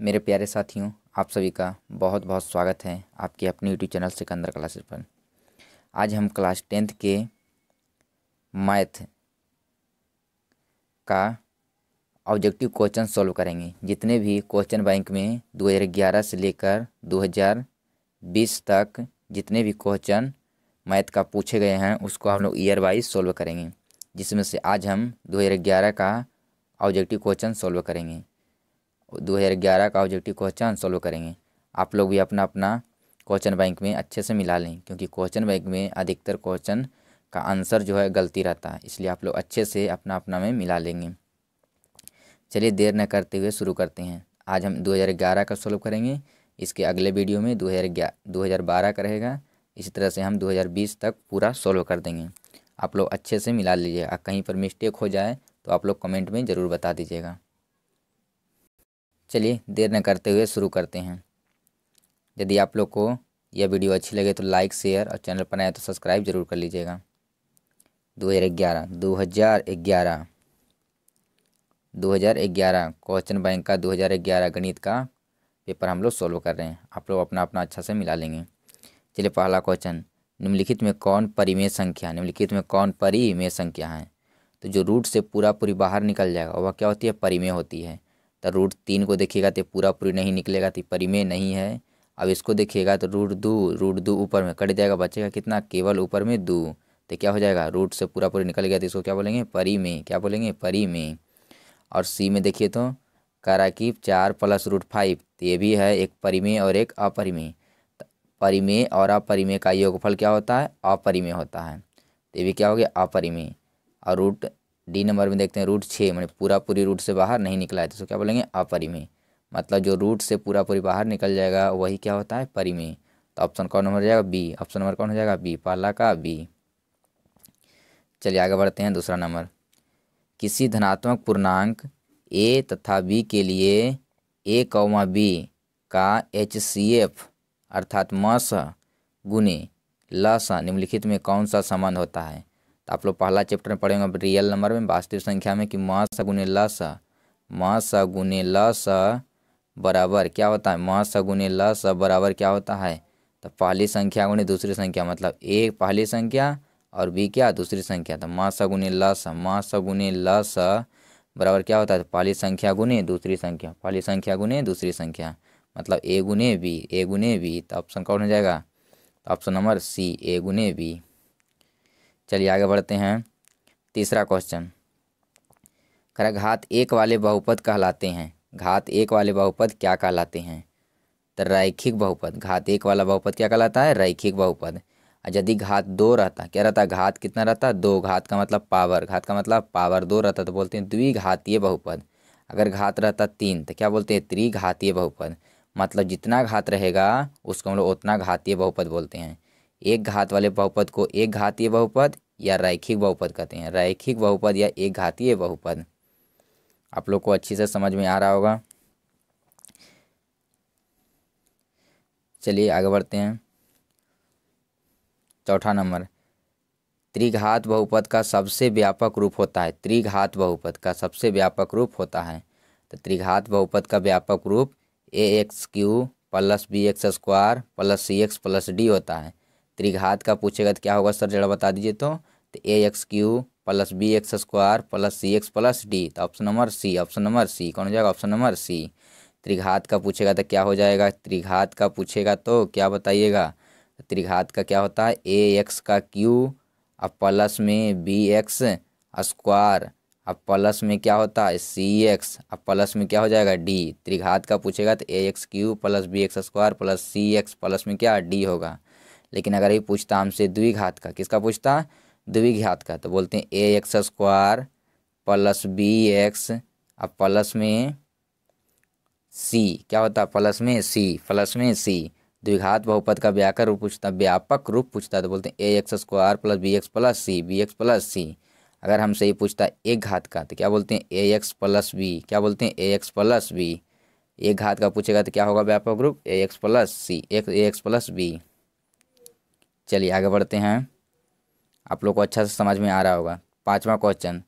मेरे प्यारे साथियों आप सभी का बहुत बहुत स्वागत है आपके अपने यूट्यूब चैनल सिकंदर क्लासेस पर आज हम क्लास टेंथ के मैथ का ऑब्जेक्टिव क्वेश्चन सॉल्व करेंगे जितने भी क्वेश्चन बैंक में 2011 से लेकर 2020 तक जितने भी क्वेश्चन मैथ का पूछे गए हैं उसको हम लोग ईयर वाइज सॉल्व करेंगे जिसमें से आज हम 2011 का ऑब्जेक्टिव क्वेश्चन सॉल्व करेंगे 2011 का ऑब्जेक्टिव क्वेश्चन सॉल्व करेंगे आप लोग भी अपना अपना क्वेश्चन बैंक में अच्छे से मिला लें क्योंकि क्वेश्चन बैंक में अधिकतर क्वेश्चन का आंसर जो है गलती रहता है इसलिए आप लोग अच्छे से अपना अपना में मिला लेंगे चलिए देर न करते हुए शुरू करते हैं आज हम 2011 का सॉल्व करेंगे इसके अगले वीडियो में दो हज़ार बारह का रहेगा इसी तरह से हम 2020 तक पूरा सॉल्व कर देंगे आप लोग अच्छे से मिला लीजिएगा कहीं पर मिस्टेक हो जाए तो आप लोग कमेंट में ज़रूर बता दीजिएगा चलिए देर न करते हुए शुरू करते हैं यदि आप लोग को यह वीडियो अच्छी लगे तो लाइक शेयर और चैनल पर नए तो सब्सक्राइब जरूर कर लीजिएगा दो हज़ार ग्यारह दो हज़ार ग्यारह दो हज़ार ग्यारह क्वेश्चन बैंक का दो हज़ार ग्यारह गणित का पेपर हम लोग सॉल्व कर रहे हैं आप लोग अपना अपना अच्छा से मिला लेंगे चलिए पहला क्वेश्चन निम्नलिखित में कौन परिमेय संख्या निम्नलिखित में कौन परिमेय संख्या है तो जो रूट से पूरा पूरी बाहर निकल जाएगा वह क्या होती है परिमेय होती है तो रूट तीन को देखिएगा तो पूरा पूरी नहीं निकलेगा तो परिमेय नहीं है अब इसको देखिएगा तो रूट दो रूट दो ऊपर में कट जाएगा बचेगा कितना केवल ऊपर में दो तो क्या हो जाएगा रूट से पूरा पूरी निकल गया तो इसको क्या बोलेंगे परी में क्या बोलेंगे परी में और सी में देखिए तो काराकीब चार प्लस रूट फाइव तो ये भी है एक परिमेय और एक अपरिमेय तो परिमेय और अपरिमेय का योगफल क्या होता है अपरिमेय होता है तो ये भी क्या हो गया अपरिमेय और रूट डी नंबर में देखते हैं रूट छः मैंने पूरा पूरी रूट से बाहर नहीं निकला है तो क्या बोलेंगे अपरिमेय मतलब जो रूट से पूरा पूरी बाहर निकल जाएगा वही क्या होता है परिमेय तो ऑप्शन कौन नंबर हो जाएगा बी ऑप्शन नंबर कौन हो जाएगा बी पहला का बी चलिए आगे बढ़ते हैं दूसरा नंबर किसी धनात्मक पूर्णांक ए तथा बी के लिए ए कौमा बी का एच सी एफ अर्थात मस गुने लस निम्नलिखित में कौन सा संबंध होता है तो आप लोग पहला चैप्टर में पढ़ेंगे रियल नंबर में वास्तविक संख्या में कि माँ सगुने ल स माँ सगुने ल स बराबर क्या होता है माँ सगुने ल स बराबर क्या होता है तो पहली संख्या गुने दूसरी संख्या मतलब ए पहली संख्या और बी क्या दूसरी संख्या तो माँ सगुने ल स माँ सगुने ल स बराबर क्या होता है तो पहली संख्या गुने दूसरी संख्या पहली संख्या गुने दूसरी संख्या मतलब ए गुने बी ए गुने बी तो ऑप्शन कौन हो जाएगा तो ऑप्शन नंबर सी ए गुने बी चलिए आगे बढ़ते हैं तीसरा क्वेश्चन खरा घात एक वाले बहुपद कहलाते हैं घात एक वाले बहुपद क्या कहलाते हैं तो रैखिक बहुपद घात एक वाला बहुपद क्या कहलाता है रैखिक बहुपद यदि घात दो रहता क्या रहता घात कितना रहता दो घात का मतलब पावर घात का मतलब पावर दो रहता तो बोलते हैं द्विघातीय बहुपद अगर घात रहता तीन तो क्या बोलते हैं त्रिघातीय बहुपद मतलब जितना घात रहेगा उसको हम लोग उतना घातीय बहुपद बोलते हैं एक घात वाले बहुपद को एक घातीय बहुपद या रैखिक बहुपद कहते हैं रैखिक बहुपद या एक घातीय बहुपद आप लोग को अच्छी से समझ में आ रहा होगा चलिए आगे बढ़ते हैं चौथा नंबर त्रिघात बहुपद का सबसे व्यापक रूप होता है त्रिघात बहुपद का सबसे व्यापक रूप होता है तो त्रिघात बहुपद का व्यापक रूप a x cube plus b x square plus c x plus d होता है त्रिघात का पूछेगा तो क्या होगा सर जरा बता दीजिए तो तो a x cube plus b x square plus c x plus d तो option number C option number C कौन हो जाएगा ऑप्शन नंबर सी त्रिघात का पूछेगा तो क्या हो जाएगा त्रिघात का पूछेगा तो क्या बताइएगा तो त्रिघात का क्या होता है ए एक्स का क्यू और प्लस में बी एक्स स्क्वायर अब प्लस में क्या होता है सी एक्स अब प्लस में क्या हो जाएगा डी त्रिघात का पूछेगा तो a x cube plus b x square plus c x plus में क्या डी होगा लेकिन अगर ये पूछता हमसे द्विघात का किसका पूछता द्विघात का तो बोलते हैं a x square plus b x और प्लस में सी क्या होता है प्लस में सी प्लस में सी द्विघात बहुपद का व्याकर रूप पूछता व्यापक रूप पूछता तो बोलते हैं a x square plus b x plus c b x plus c अगर हमसे ये पूछता एक घात का तो क्या बोलते हैं ए एक्स प्लस बी क्या बोलते हैं ए एक्स प्लस बी एक घात का पूछेगा तो क्या होगा व्यापक रूप a x plus c x plus b चलिए आगे बढ़ते हैं आप लोग को अच्छा से समझ में आ रहा होगा पाँचवा क्वेश्चन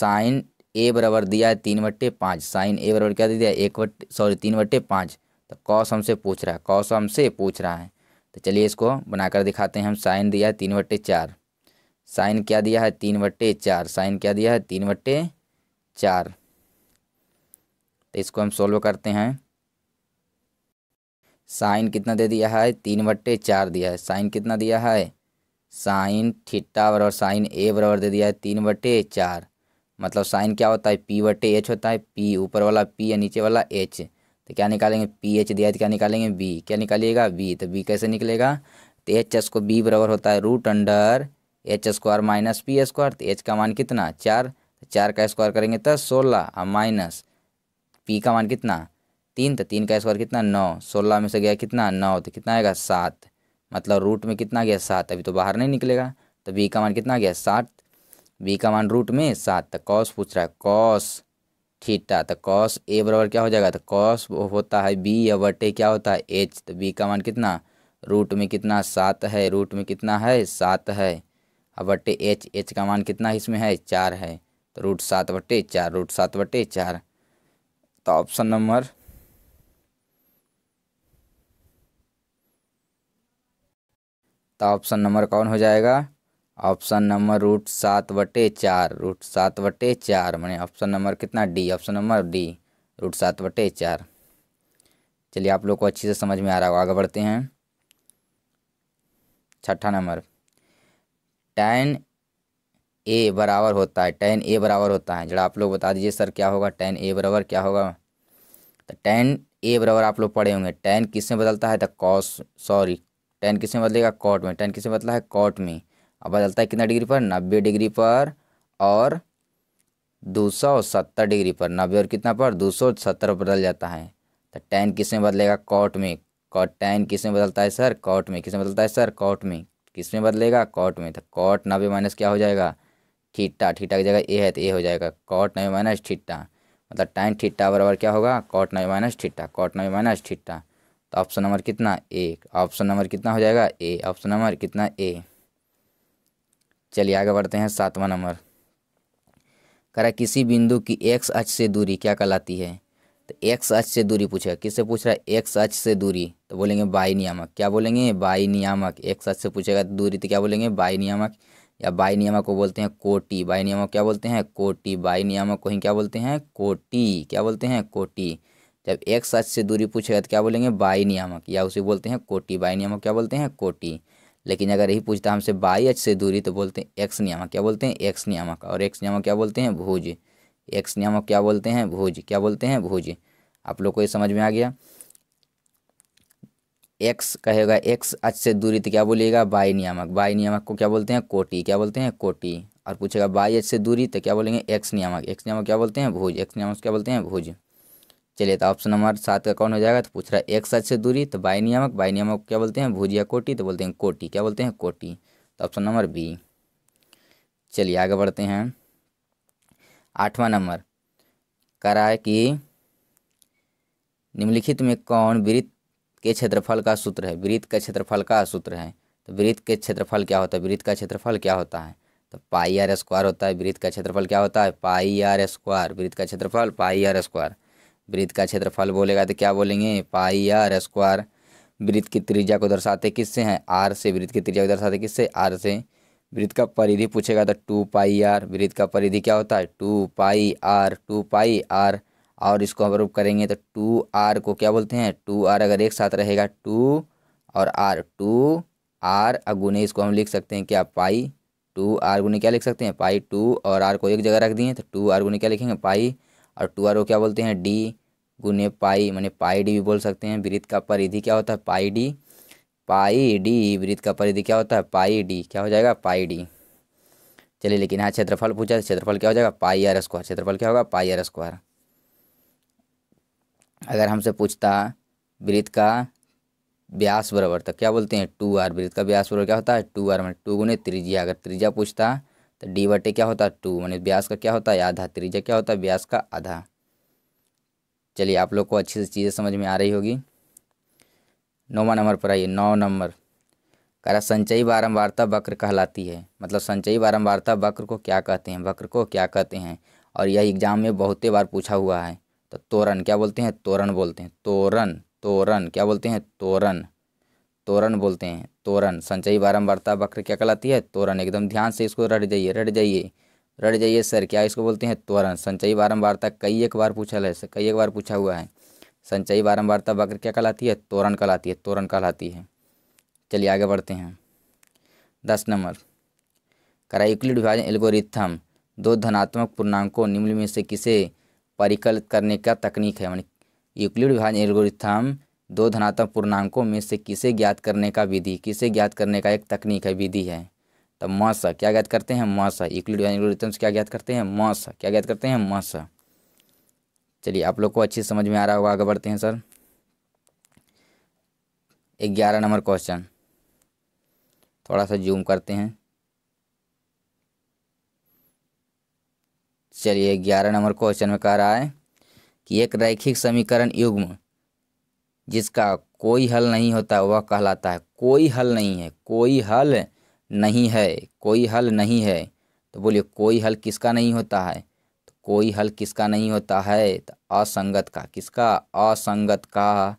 साइन ए बराबर दिया है तीन बट्टे पाँच साइन ए बराबर क्या दे दिया एक बट्टे सॉरी तीन बट्टे पाँच तो कौश हमसे पूछ रहा है कौश हमसे पूछ रहा है तो चलिए इसको बनाकर दिखाते हैं हम साइन दिया है तीन बट्टे चार साइन क्या दिया है तीन बट्टे चार साइन क्या दिया है तीन बट्टे चार तो इसको हम सॉल्व करते हैं साइन कितना दे दिया है तीन बट्टे चार दिया है साइन कितना दिया है साइन ठिट्टा बराबर साइन ए बराबर दे दिया है तीन बट्टे चार मतलब साइन क्या होता है पी बट्टे एच होता है पी ऊपर वाला पी या नीचे वाला एच तो क्या निकालेंगे पी एच दिया है तो क्या निकालेंगे बी क्या निकालिएगा बी तो बी कैसे निकलेगा तो एच एस को बी बराबर होता है root under h square minus p square तो एच का मान कितना चार तो चार का स्क्वायर करेंगे तो सोलह और माइनस पी का मान कितना तीन तो तीन का स्क्वायर कितना नौ सोलह में से गया कितना नौ तो कितना आएगा सात मतलब रूट में कितना गया सात अभी तो बाहर नहीं निकलेगा तो बी का मान कितना गया सात बी का मान रूट में सात तो कॉस पूछ रहा है कॉस थीटा तो कॉस ए बराबर क्या हो जाएगा तो कॉस होता है बी या बटे क्या होता है एच तो बी का मान कितना रूट में कितना सात है रूट में कितना है सात है अब बटे एच एच का मान कितना इसमें है चार है तो रूट सात बटे चार रूट सात बटे चार तो ऑप्शन नंबर तो ऑप्शन नंबर कौन हो जाएगा ऑप्शन नंबर रूट सात बटे चार रूट सात बटे चार मैंने ऑप्शन नंबर कितना D option number D root सात बटे चार चलिए आप लोग को अच्छी से समझ में आ रहा होगा आगे बढ़ते हैं छठा नंबर टेन ए बराबर होता है टेन ए बराबर होता है जरा आप लोग बता दीजिए सर क्या होगा टेन ए बराबर क्या होगा तो टेन ए बराबर आप लोग पढ़े होंगे टेन किस में बदलता है तो कॉस सॉरी टेन किस में बदलेगा कॉट में टेन किस में बदला है कॉट में अब बदलता है कितना डिग्री पर नब्बे डिग्री पर और दो सौ सत्तर डिग्री पर नब्बे और कितना पर दो सौ सत्तर बदल जाता है तो टेन किस में बदलेगा कॉट में कॉट टेन किस में बदलता है सर कॉट में किस में बदलता है सर कॉट में किस में बदलेगा कॉट में तो कॉट नब्बे माइनस क्या हो जाएगा ठीटा ठीटा की जगह ए है तो ए हो जाएगा कॉट नब्बे माइनस ठीटा मतलब टेन ठीटा बराबर क्या होगा कॉट नब्बे माइनस ठीटा कॉट नब्बे माइनस ठीटा तो ऑप्शन नंबर कितना एक ऑप्शन नंबर कितना हो जाएगा ए ऑप्शन नंबर कितना ए चलिए आगे बढ़ते हैं सातवां नंबर करा किसी बिंदु की एक्स अच से दूरी क्या कहलाती है तो एक्स अच से दूरी पूछेगा किससे पूछ रहा है एक्स अच से दूरी तो बोलेंगे बाई नियामक क्या बोलेंगे बाई नियामक एक्स अच से पूछेगा दूरी तो क्या बोलेंगे बाई नियामक या बाई नियामक को बोलते हैं कोटी बाई नियामक क्या बोलते हैं कोटी बाई नियामक को ही क्या बोलते हैं कोटी क्या बोलते हैं कोटी जब एक सच से दूरी पूछेगा तो क्या बोलेंगे बाई नियामक या उसे बोलते हैं कोटी बाई नियामक क्या बोलते हैं कोटी लेकिन अगर यही पूछता हमसे बाई एच से दूरी तो बोलते हैं एक्स नियामक क्या बोलते हैं एक्स नियामक और एक्स नियामक क्या बोलते हैं भूज एक्स नियामक क्या बोलते हैं भुज क्या बोलते हैं भुज आप लोग को ये समझ में आ गया एक्स कहेगा एक्स अच से दूरी तो क्या बोलेगा बाई नियामक बाई नियामक को क्या बोलते हैं कोटी क्या बोलते हैं कोटी और पूछेगा बाई एच से दूरी तो क्या बोलेंगे एक्स नियामक एक्स नियामक क्या बोलते हैं भूज एक्स नियामक क्या बोलते हैं भूज चलिए तो ऑप्शन नंबर सात का कौन हो जाएगा तो पूछ रहा है एक सच से दूरी तो बाई नियामक बाई नियामक क्या बोलते हैं भुजिया कोटी तो बोलते हैं कोटी क्या बोलते हैं कोटी तो ऑप्शन नंबर बी चलिए आगे बढ़ते हैं आठवां नंबर कराए कि निम्नलिखित में कौन वृत्त के क्षेत्रफल का सूत्र है वृत्त का क्षेत्रफल का सूत्र है तो वृत्त के क्षेत्रफल क्या होता है वृत्त का क्षेत्रफल क्या होता है तो पाई आर स्क्वायर होता है वृत्त का क्षेत्रफल क्या होता है पाई आर स्क्वायर वृत्त का क्षेत्रफल पाई आर स्क्वायर वृत्त का क्षेत्रफल बोलेगा तो क्या बोलेंगे पाई आर स्क्वायर वृत्त की त्रिज्या को दर्शाते किससे हैं आर से वृत्त की त्रिज्या को दर्शाते किससे आर से वृत्त का परिधि पूछेगा तो टू पाई आर वृत्त का परिधि क्या होता है two pi r two pi r और इसको हम रूप करेंगे तो टू आर को क्या बोलते हैं टू आर अगर एक साथ रहेगा टू और आर टू आर अगुने इसको हम लिख सकते हैं क्या पाई टू आर गुने क्या लिख सकते हैं पाई टू और आर को एक जगह रख दिए तो टू आर गुने क्या लिखेंगे पाई और टू आर ओ क्या बोलते हैं डी गुने पाई मैंने पाई डी भी बोल सकते हैं वृत्त का परिधि क्या होता है पाई डी पाई डी वृत्त का परिधि क्या होता है पाई डी क्या हो जाएगा पाई डी चलिए लेकिन यहाँ क्षेत्रफल पूछा क्षेत्रफल क्या हो जाएगा पाई आर स्क्वायर क्षेत्रफल क्या होगा पाई आर स्क्वायर अगर हमसे पूछता वृत्त का ब्यास बराबर तो क्या बोलते हैं टू आर वृत्त का ब्यास बराबर क्या होता है टू आर मैंने टू गुने त्रिज्या अगर त्रिज्या पूछता तो डी बटे क्या होता है टू मानी ब्यास का क्या होता है आधा त्रिजा क्या होता है ब्यास का आधा चलिए आप लोग को अच्छी से चीज़ें समझ में आ रही होगी नौवा नंबर पर आइए नौ नंबर कह रहा संचयी बारंबारता वक्र कहलाती है मतलब संचयी बारंबारता वक्र को क्या कहते हैं वक्र को क्या कहते हैं और यह एग्जाम में बहुते बार पूछा हुआ है तो तोरण क्या बोलते हैं तोरण बोलते हैं तोरण तोरण क्या बोलते हैं तोरण तोरण बोलते हैं तोरण संचयी बारंबारता वक्र क्या कहलाती है तोरण एकदम ध्यान से इसको रट जाइए रट जाइए रट जाइए सर क्या इसको बोलते हैं तोरण संचयी बारंबारता कई एक बार पूछा है कई एक बार पूछा हुआ है संचयी बारंबारता वक्र क्या कहलाती है तोरण कहलाती है तोरण कहलाती है चलिए आगे बढ़ते हैं दस नंबर करा यूक्लिड विभाजन एल्गोरिथम दो धनात्मक पूर्णांकों निम्न में से किसे परिकलित करने का तकनीक है यानी यूक्लिड विभाजन एल्गोरिथम दो धनात्मक पूर्णांकों में से किसे ज्ञात करने का विधि किसे ज्ञात करने का एक तकनीक है विधि है तब मस क्या ज्ञात करते हैं मस इक्लिड क्या ज्ञात करते हैं मस क्या ज्ञात करते हैं मस चलिए आप लोग को अच्छी समझ में आ रहा होगा आगे बढ़ते हैं सर ग्यारह नंबर क्वेश्चन थोड़ा सा जूम करते हैं चलिए ग्यारह नंबर क्वेश्चन में कह रहा है कि एक रैखिक समीकरण युग्म जिसका कोई हल नहीं होता वह कहलाता है कोई हल नहीं है कोई हल नहीं है कोई हल नहीं है तो बोलिए कोई हल किसका नहीं होता है तो कोई हल किसका नहीं होता है तो असंगत का किसका असंगत का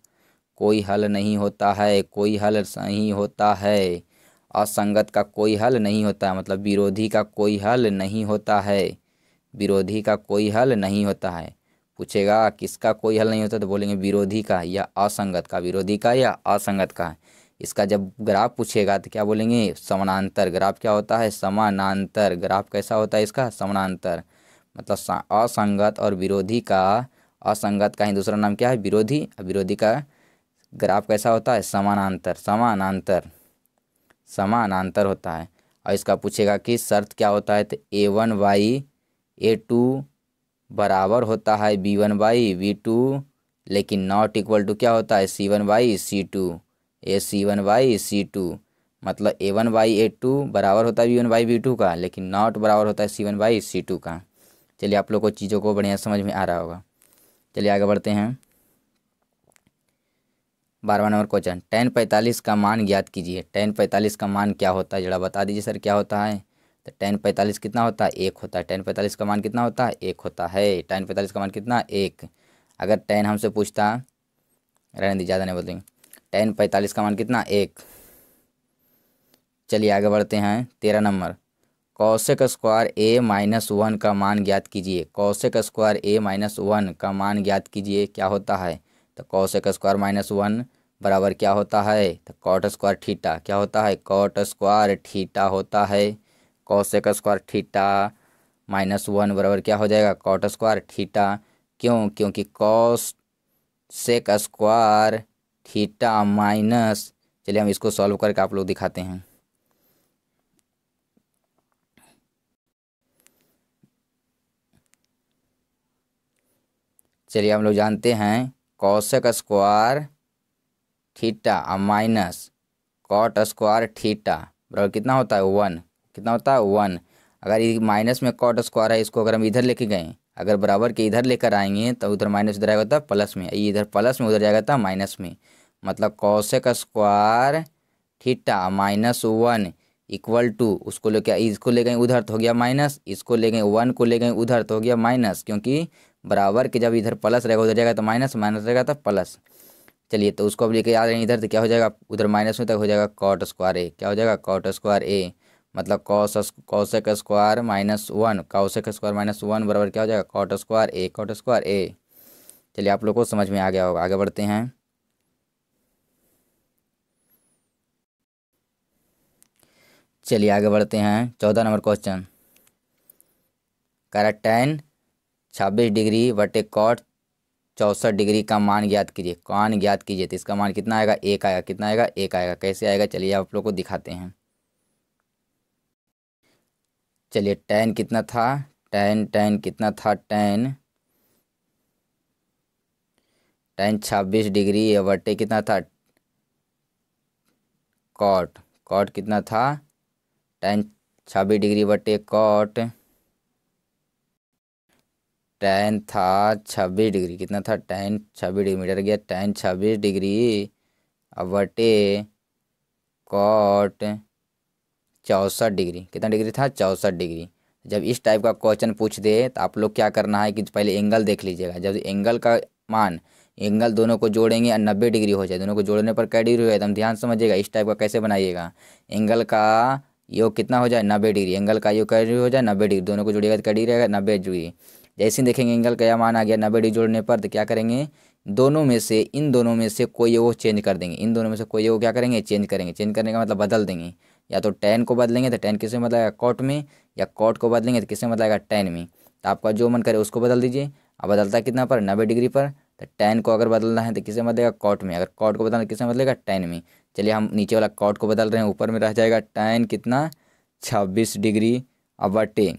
कोई हल नहीं होता है कोई हल नहीं होता है असंगत का कोई हल नहीं होता मतलब विरोधी का कोई हल नहीं होता है विरोधी का कोई हल नहीं होता है पूछेगा किसका कोई हल नहीं होता तो बोलेंगे विरोधी का या असंगत का विरोधी का या असंगत का इसका जब ग्राफ पूछेगा तो क्या बोलेंगे समानांतर ग्राफ क्या होता है समानांतर ग्राफ कैसा होता है इसका समानांतर मतलब असंगत और विरोधी का असंगत का ही दूसरा नाम क्या है विरोधी विरोधी का ग्राफ कैसा होता है समानांतर समानांतर समानांतर होता है और इसका पूछेगा कि शर्त क्या होता है तो a one by a two बराबर होता है b one by v two लेकिन नॉट इक्वल टू क्या होता है c one by c two a c one by c two मतलब a one by a two बराबर होता है b one by b two का लेकिन नॉट बराबर होता है c one by c two का चलिए आप लोग को चीज़ों को बढ़िया समझ में आ रहा होगा चलिए आगे बढ़ते हैं बारहवा नंबर क्वेश्चन टेन पैंतालीस का मान ज्ञात कीजिए टेन पैंतालीस का मान क्या होता है जरा बता दीजिए सर क्या होता है तो टेन पैंतालीस कितना होता है एक होता है टेन पैंतालीस का मान कितना होता है एक होता है टेन पैंतालीस का मान कितना एक अगर टेन हमसे पूछता रहने दी ज़्यादा नहीं बोलेंगे टेन पैंतालीस का मान कितना एक चलिए आगे बढ़ते हैं तेरह नंबर cosec square a minus one का मान ज्ञात कीजिए cosec square a minus one का मान ज्ञात कीजिए क्या होता है तो कौशिक स्क्वायर माइनस वन बराबर क्या होता है तो कॉट स्क्वायर ठीटा क्या होता है कॉट स्क्वायर ठीटा होता है cos square theta minus one बराबर क्या हो जाएगा कॉट स्क्वायर ठीटा क्यों क्योंकि cosec square theta minus चलिए हम इसको सॉल्व करके आप लोग दिखाते हैं चलिए हम लोग जानते हैं cosec square theta minus cot square theta बराबर कितना होता है वन कितना होता है वन अगर ये माइनस में कॉट स्क्वायर है इसको अगर हम इधर लेके गए अगर बराबर के इधर लेकर आएंगे तो उधर माइनस उधर आएगा था तो प्लस में ये इधर प्लस में उधर जाएगा था तो माइनस में मतलब का square theta minus one equal to उसको लेके इसको ले गए उधर तो हो गया माइनस इसको ले गए वन को ले गए उधर तो हो गया माइनस क्योंकि बराबर के जब इधर प्लस रहेगा उधर जाएगा तो माइनस माइनस रहेगा तो प्लस चलिए तो उसको अब लेके याद रहे इधर तो क्या हो जाएगा उधर माइनस में तक तो हो जाएगा कॉट स्क्वायर ए क्या हो जाएगा कॉट स्क्वायर ए मतलब cos cosec square minus one cosec square minus one बराबर क्या हो जाएगा cot square a cot square a चलिए आप लोग को समझ में आ गया होगा आगे बढ़ते हैं चलिए आगे बढ़ते हैं चौदह नंबर क्वेश्चन करा टेन छब्बीस डिग्री बटे कॉट चौंसठ डिग्री का मान ज्ञात कीजिए कौन ज्ञात कीजिए तो इसका मान कितना आएगा एक आएगा कितना आएगा एक आएगा कैसे आएगा चलिए आप लोग को दिखाते हैं चलिए टेन कितना था टेन टेन कितना था टेन टेन छब्बीस डिग्री या बटे कितना था कॉट कॉट कितना था टेन छब्बीस डिग्री बटे कॉट टेन था छब्बीस डिग्री कितना था टेन छब्बीस डिग्री मीटर गया टेन छब्बीस डिग्री अब बटे कॉट चौंसठ डिग्री कितना डिग्री था चौंसठ डिग्री जब इस टाइप का क्वेश्चन पूछ दे तो आप लोग क्या करना है कि पहले एंगल देख लीजिएगा जब एंगल का मान एंगल दोनों को जोड़ेंगे और नब्बे डिग्री हो जाए दोनों को जोड़ने पर कै डिग्री हो जाए तो हम ध्यान समझिएगा इस टाइप का कैसे बनाइएगा एंगल का योग कितना हो जाए नब्बे डिग्री एंगल का योग कैडी हो जाए नब्बे डिग्री दोनों को जोड़िएगा तो कैडी रहेगा नब्बे डिग्री जैसे ही देखेंगे एंगल का यह मान आ गया नब्बे डिग्री जोड़ने पर तो क्या करेंगे दोनों में से इन दोनों में से कोई वो चेंज कर देंगे इन दोनों में से कोई वो क्या करेंगे चेंज करेंगे चेंज करने का मतलब बदल देंगे या तो टेन को बदलेंगे तो टेन किसमें बदलाएगा कॉट में या कॉट को बदलेंगे तो किसमें बदलाएगा टेन में तो आपका जो मन करे उसको बदल दीजिए अब बदलता है कितना पर नब्बे डिग्री पर तो टेन को अगर बदलना है तो किसे बदलेगा कॉट में अगर कॉट को बदलना तो किसे बदलेगा टेन में चलिए हम नीचे वाला कॉट को बदल रहे हैं ऊपर में रह जाएगा टेन कितना छब्बीस डिग्री अब टेन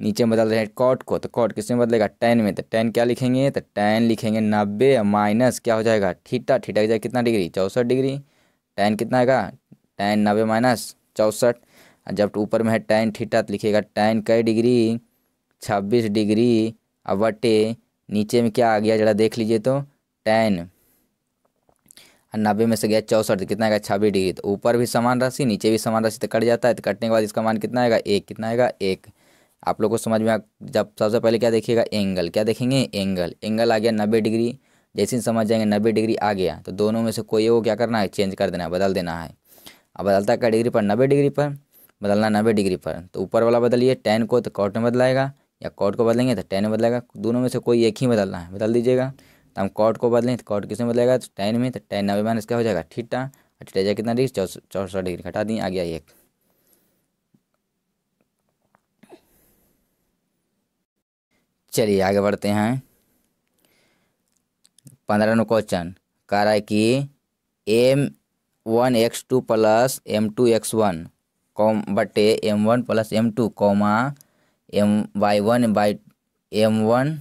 नीचे बदल रहे हैं कॉट को तो कॉट किसमें बदलेगा टेन में तो टेन क्या लिखेंगे तो टेन लिखेंगे नब्बे माइनस क्या हो जाएगा ठीटा ठीटा की जाएगा कितना डिग्री चौंसठ डिग्री टेन कितना आएगा टेन नब्बे माइनस चौंसठ जब ऊपर में है टेन थीटा तो लिखिएगा टेन कई डिग्री छब्बीस डिग्री और बटे नीचे में क्या आ गया जरा देख लीजिए तो टेन नब्बे में से गया चौंसठ तो कितना आएगा छब्बीस डिग्री तो ऊपर भी समान राशि नीचे भी समान राशि तो कट जाता है तो कटने के बाद इसका मान कितना आएगा एक कितना आएगा एक आप लोग को समझ में जब सबसे पहले क्या देखिएगा एंगल क्या देखेंगे एंगल एंगल आ गया नब्बे डिग्री जैसे ही समझ जाएंगे नब्बे डिग्री आ गया तो दोनों में से कोई वो क्या करना है चेंज कर देना है बदल देना है अब बदलता है डिग्री पर नब्बे डिग्री पर बदलना नब्बे डिग्री पर तो ऊपर वाला बदलिए टेन को तो कॉट में बदलाएगा या कॉट को बदलेंगे तो टेन में बदलेगा दोनों में से कोई एक ही बदलना है बदल दीजिएगा तो हम कॉट को बदलें तो कॉट में बदलेगा तो टेन में तो टेन नब्बे माइनस क्या हो जाएगा ठीटा और ठीटा कितना डिग्री चौसठ डिग्री घटा दिए आ गया एक चलिए आगे बढ़ते हैं पंद्रह क्वेश्चन कह रहा है कि m one x two plus m two x one comma बटे m one plus m two comma m by one by m one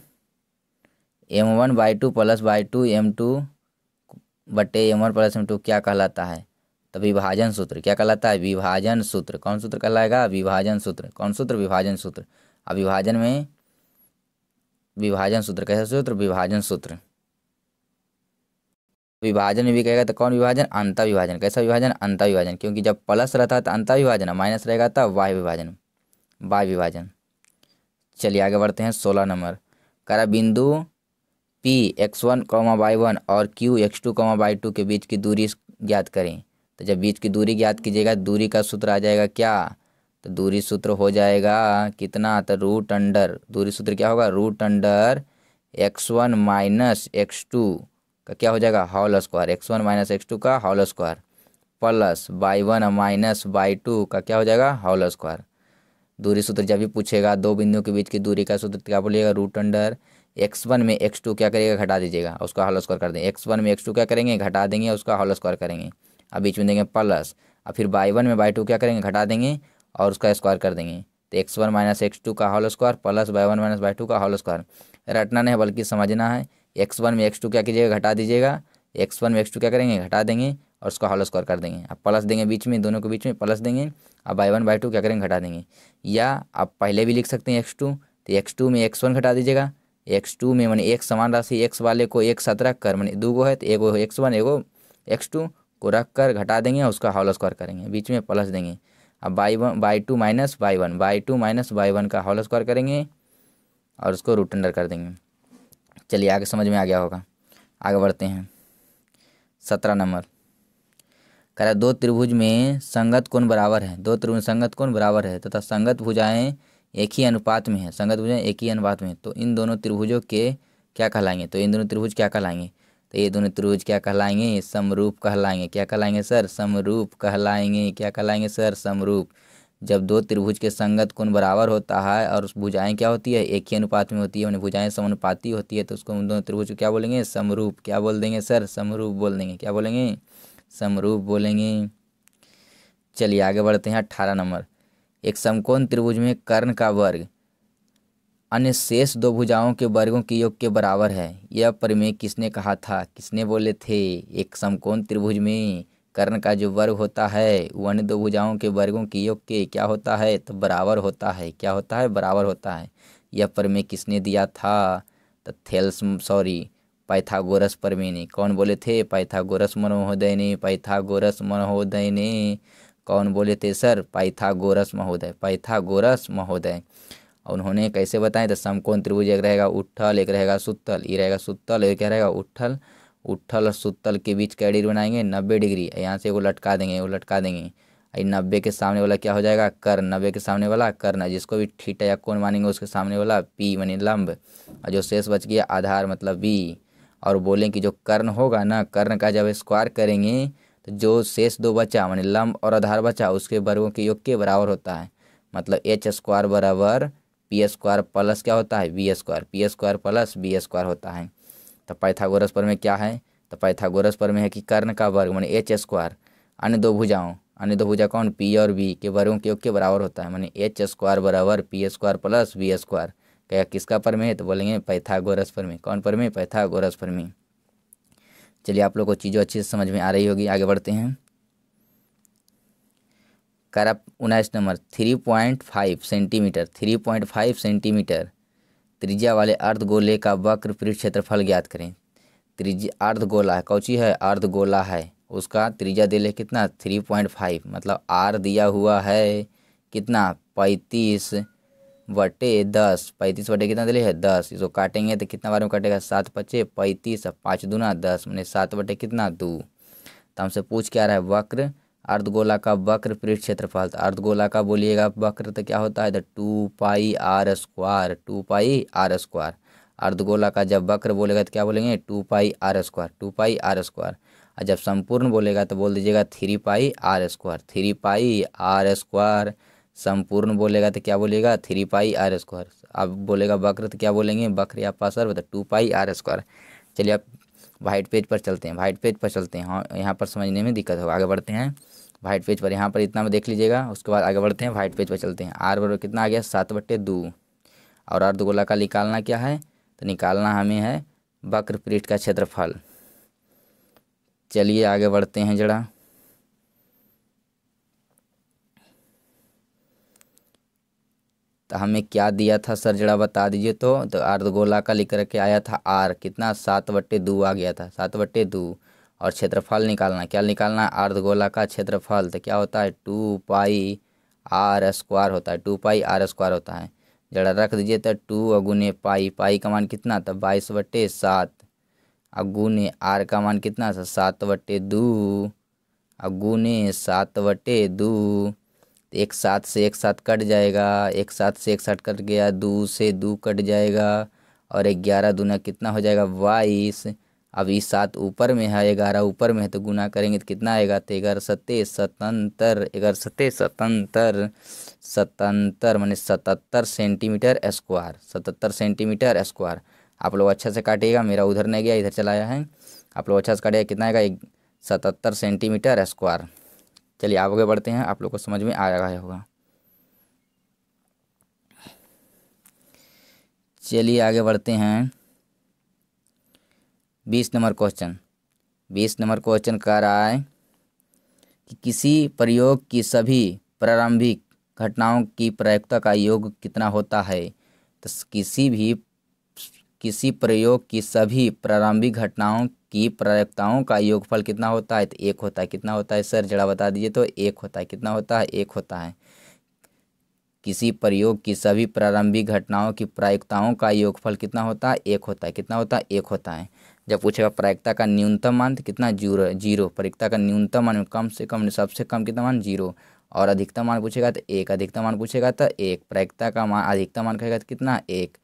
m one by two plus by two m two बटे m one plus m two क्या कहलाता है तो विभाजन सूत्र क्या कहलाता है विभाजन सूत्र कौन सूत्र कहलाएगा विभाजन सूत्र कौन सूत्र विभाजन सूत्र अब विभाजन में विभाजन सूत्र कैसा सूत्र विभाजन सूत्र विभाजन भी कहेगा तो कौन विभाजन अंता विभाजन कैसा विभाजन अंता विभाजन क्योंकि जब प्लस रहता है तो अंता विभाजन माइनस रहेगा तो वाय विभाजन वाय विभाजन चलिए आगे बढ़ते हैं सोलह नंबर करा बिंदु P x one comma y one और Q x two comma y two के बीच की दूरी ज्ञात करें तो जब बीच की दूरी ज्ञात कीजिएगा दूरी का सूत्र आ जाएगा क्या तो दूरी सूत्र हो जाएगा कितना तो रूट अंडर दूरी सूत्र क्या होगा root under x one minus x two तो क्या हो जाएगा whole square x one minus x two का whole square plus y one minus y two का क्या हो जाएगा हॉल स्क्वायर दूरी सूत्र जब भी पूछेगा दो बिंदुओं के बीच की दूरी का सूत्र तो क्या बोलिएगा रूट अंडर एक्स वन में एक्स टू क्या करिएगा घटा दीजिएगा उसका हॉल स्क्वायर कर देंगे एक्स वन में एक्स टू क्या करेंगे घटा देंगे उसका हॉल स्क्वायर करेंगे अब बीच में देंगे प्लस और फिर बाई वन में बाई टू क्या करेंगे घटा देंगे और उसका स्क्वायर कर देंगे तो x one minus x two का whole square plus y one minus y two का हॉल स्क्वायर रटना नहीं बल्कि समझना है एक्स वन में एक्स टू क्या कीजिएगा घटा दीजिएगा एक्स वन में एक्स टू क्या करेंगे घटा देंगे और उसका हॉल स्क्वायर कर देंगे अब प्लस देंगे बीच में दोनों के बीच में प्लस देंगे अब बाई वन बाई टू क्या करेंगे घटा देंगे या आप पहले भी लिख सकते हैं एक्स टू तो एक्स टू में एक्स वन घटा दीजिएगा एक्स टू में मैंने एक समान राशि एक्स वाले को एक साथ रख कर मैंने दो गो है तो एगो एक्स वन एगो एक्स टू को रख कर घटा देंगे और उसका हॉल स्क्वायर करेंगे बीच में प्लस देंगे अब y one by two minus y one by two minus y one का हॉल स्क्वायर करेंगे और उसको रूट अंडर कर देंगे चलिए आगे समझ में आ गया होगा आगे बढ़ते हैं सत्रह नंबर कह रहा दो त्रिभुज में संगत कोण बराबर है दो त्रिभुज संगत कोण बराबर है तथा संगत भुजाएं एक ही अनुपात में है संगत भुजाएं एक ही अनुपात में तो इन दोनों त्रिभुजों के क्या कहलाएंगे तो इन दोनों त्रिभुज क्या कहलाएंगे तो ये दोनों त्रिभुज क्या कहलाएंगे समरूप कहलाएंगे क्या कहलाएंगे सर समरूप कहलाएंगे क्या कहलाएंगे सर समरूप जब दो त्रिभुज के संगत कोण बराबर होता है और उस भुजाएं क्या होती है एक ही अनुपात में होती है उन्हें भुजाएं समानुपाती होती है तो उसको उन दोनों त्रिभुज को क्या बोलेंगे समरूप क्या बोल देंगे सर समरूप बोल देंगे क्या बोलेंगे समरूप बोलेंगे चलिए आगे बढ़ते हैं अट्ठारह नंबर एक समकोण त्रिभुज में कर्ण का वर्ग अन्य शेष दो भुजाओं के वर्गों के योग के बराबर है यह परिमेय किसने कहा था किसने बोले थे एक समकोण त्रिभुज में कर्ण का जो वर्ग होता है अन्य दो भुजाओं के वर्गों के योग के क्या होता है तो बराबर होता है क्या होता है बराबर होता है यह प्रमेय किसने दिया था तो थेल्स सॉरी पाइथागोरस प्रमेय ने कौन बोले थे पाइथागोरस महोदय ने पाइथागोरस महोदय ने कौन बोले थे सर पाइथागोरस महोदय पाइथागोरस महोदय और उन्होंने कैसे बताएं तो समकोण त्रिभुज एक रहेगा उठल एक रहेगा सुत्तल ये रहेगा सुत्तल एक रहेगा उठल उठल और सुतल के बीच का डिग्री बनाएंगे नब्बे डिग्री यहाँ से वो लटका देंगे वो लटका देंगे अरे नब्बे के सामने वाला क्या हो जाएगा कर नब्बे के सामने वाला करना जिसको भी ठीटा या कौन मानेंगे उसके सामने वाला पी मानी लंब और जो शेष बच गया आधार मतलब बी और बोलें कि जो कर्ण होगा ना कर्ण का जब स्क्वायर करेंगे तो जो शेष दो बचा मानी लंब और आधार बचा उसके वर्गों के योग के बराबर होता है मतलब एच स्क्वायर बराबर पी स्क्वायर प्लस क्या होता है b square p square plus b square होता है तो पाइथागोरस पर में क्या है तो पाइथागोरस पर में है कि कर्ण का वर्ग मानी एच स्क्वायर अन्य दो भुजाओं अन्य दो भुजा कौन पी और बी के वर्गों के योग के बराबर होता है मानी एच स्क्वायर बराबर p square plus b square क्या किसका पर में है तो बोलेंगे पैथागोरस पर में कौन पर में पैथागोरस पर में चलिए आप लोग को चीज़ों अच्छी से समझ में आ रही होगी आगे बढ़ते हैं करप उन्नीस number three point five centimetre three point five centimetre त्रिज्या वाले अर्धगोले का वक्र पृष्ठ क्षेत्रफल ज्ञात करें त्रिज अर्धगोला है कौची है अर्धगोला है उसका त्रिज्या दे ले कितना थ्री पॉइंट फाइव मतलब आर दिया हुआ है कितना पैंतीस बटे दस पैंतीस बटे कितना ले है दस इसको काटेंगे तो कितना बार में काटेगा सात पच्चे पैंतीस पाँच दूना दस मैंने सात बटे कितना दो तो हमसे पूछ क्या रहा है वक्र अर्धगोला का वक्र पृष्ठ क्षेत्रफल तो अर्धगोला का बोलिएगा वक्र तो क्या होता है तो two pi r square two pi r square अर्धगोला का जब वक्र बोलेगा तो क्या बोलेंगे two pi r square two pi r square और जब संपूर्ण बोलेगा तो बोल दीजिएगा three pi r square three pi r square संपूर्ण बोलेगा तो क्या बोलेगा थ्री पाई आर स्क्वायर अब बोलेगा वक्र तो क्या बोलेंगे वक्र या पासर तो टू पाई आर स्क्वायर चलिए आप वाइट पेज पर चलते हैं वाइट पेज पर चलते हैं हाँ यहाँ पर समझने में दिक्कत होगा आगे बढ़ते हैं वाइट पेज पर यहाँ पर इतना में देख लीजिएगा उसके बाद आगे बढ़ते हैं वाइट पेज पर चलते हैं आर बराबर कितना आ गया सात बट्टे दो और आर दुगोला का निकालना क्या है तो निकालना हमें है वक्र पृष्ठ का क्षेत्रफल चलिए आगे बढ़ते हैं जरा तो हमें क्या दिया था सर जरा बता दीजिए तो तो अर्धगोला का लिख करके आया था आर कितना सात बट्टे दो आ गया था सात बट्टे दो और क्षेत्रफल निकालना क्या निकालना है अर्धगोला का क्षेत्रफल तो क्या होता है टू पाई आर स्क्वायर होता है टू पाई आर स्क्वायर होता है जरा रख दीजिए तो टू अगुने पाई पाई का मान कितना था बाईस बट्टे सात अगुने आर का मान कितना था सात बट्टे दो अगुने सात बट्टे दो एक साथ से एक साथ कट जाएगा एक साथ से एक साथ कट गया दो से दो कट जाएगा और ग्यारह दूना कितना हो जाएगा बाईस अब ये सात ऊपर में है ग्यारह ऊपर में है तो गुना करेंगे तो कितना आएगा तो एगार सत्ते सतंतर एगार सत्ते सतंतर सतंतर मान सतहत्तर सेंटीमीटर स्क्वायर सतहत्तर सेंटीमीटर स्क्वायर आप लोग अच्छा से काटिएगा मेरा उधर नहीं गया इधर चलाया है आप लोग अच्छा से काटिएगा कितना आएगा सतहत्तर सेंटीमीटर स्क्वायर चलिए आगे बढ़ते हैं आप लोग को समझ में आ रहा होगा चलिए आगे बढ़ते हैं बीस नंबर क्वेश्चन बीस नंबर क्वेश्चन कह रहा है कि किसी प्रयोग की सभी प्रारंभिक घटनाओं की प्रयोगता का योग कितना होता है तो किसी भी किसी प्रयोग की सभी प्रारंभिक घटनाओं की प्रयोगताओं का योगफल कितना होता है तो एक होता है कितना होता है सर जरा बता दीजिए तो एक होता है कितना होता है एक होता है किसी प्रयोग की सभी प्रारंभिक घटनाओं की प्रायिकताओं का योगफल कितना होता है एक होता है कितना होता है एक होता है जब पूछेगा प्रायिकता का न्यूनतम मान तो कितना जीरो जीरो प्रायिकता का न्यूनतम मान कम से कम सबसे कम कितना मान जीरो और अधिकतम मान पूछेगा तो एक अधिकतम मान पूछेगा तो एक प्रायिकता का मान अधिकतम मान कहेगा तो कितना एक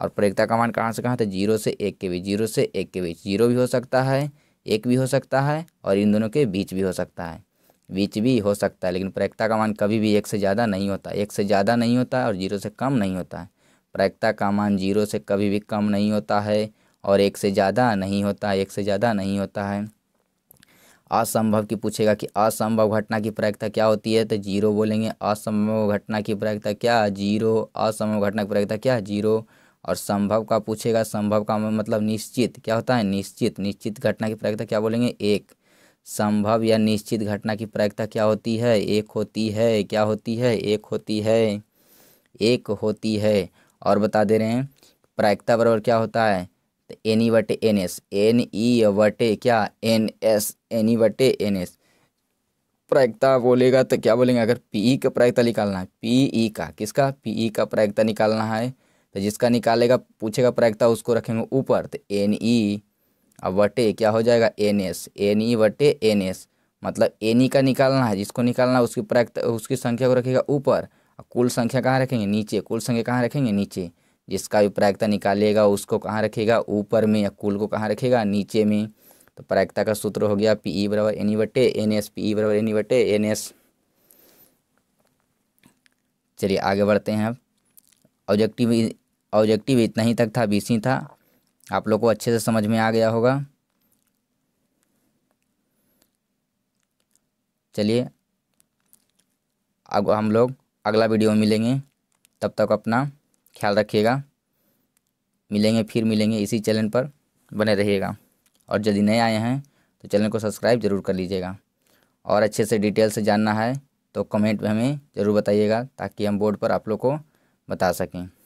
और प्रयोगता का मान कहाँ से कहाँ था तो जीरो से एक के बीच जीरो से एक के बीच जीरो भी हो सकता है एक भी हो सकता है और इन दोनों के बीच भी हो सकता है बीच भी हो सकता है लेकिन प्रयोगता का मान कभी भी एक से ज़्यादा नहीं होता एक से ज़्यादा नहीं होता और जीरो से कम नहीं होता है प्रयोगता का मान जीरो से कभी भी कम नहीं होता है और एक से ज़्यादा नहीं होता एक से ज़्यादा नहीं होता है असंभव की पूछेगा कि असंभव घटना की प्रयक्ता क्या होती है तो जीरो बोलेंगे असंभव घटना की प्रयक्ता क्या जीरो असंभव घटना की प्रयोगता क्या जीरो और संभव का पूछेगा संभव का मतलब निश्चित क्या होता है निश्चित निश्चित घटना की प्रायिकता क्या बोलेंगे एक संभव या निश्चित घटना की प्रायिकता क्या होती है एक होती है क्या होती है एक होती है एक होती है और बता दे रहे हैं प्रायिकता बराबर क्या होता है तो एनी वटे एन एस एन ई वटे क्या एन एस एनी वटे e एन एस प्रायिकता बोलेगा तो क्या बोलेंगे अगर पी ई e का प्रायिकता निकालना है पी ई e का किसका पी ई का प्रायिकता निकालना है तो जिसका निकालेगा पूछेगा प्रायिकता उसको रखेंगे ऊपर तो एन ई e, अब बटे क्या हो जाएगा एन एस एन ई बटे एन एस मतलब एन ई e का निकालना है जिसको निकालना है उसकी प्रायिकता उसकी संख्या को रखेगा ऊपर कुल संख्या कहाँ रखेंगे नीचे कुल संख्या कहाँ रखेंगे नीचे जिसका भी प्रायिकता निकालेगा उसको कहाँ रखेगा ऊपर में या कुल को कहाँ रखेगा नीचे में तो प्रायिकता का सूत्र हो गया पी ई e बराबर एन ई बटे एन एस पी ई बराबर एन ई बटे एन एस चलिए आगे बढ़ते हैं अब ऑब्जेक्टिव ऑब्जेक्टिव इतना ही तक था बी सी था आप लोग को अच्छे से समझ में आ गया होगा चलिए अब हम लोग अगला वीडियो में मिलेंगे तब तक अपना ख्याल रखिएगा मिलेंगे फिर मिलेंगे इसी चैनल पर बने रहिएगा और यदि नए आए हैं तो चैनल को सब्सक्राइब जरूर कर लीजिएगा और अच्छे से डिटेल से जानना है तो कमेंट में हमें ज़रूर बताइएगा ताकि हम बोर्ड पर आप लोग को बता सकें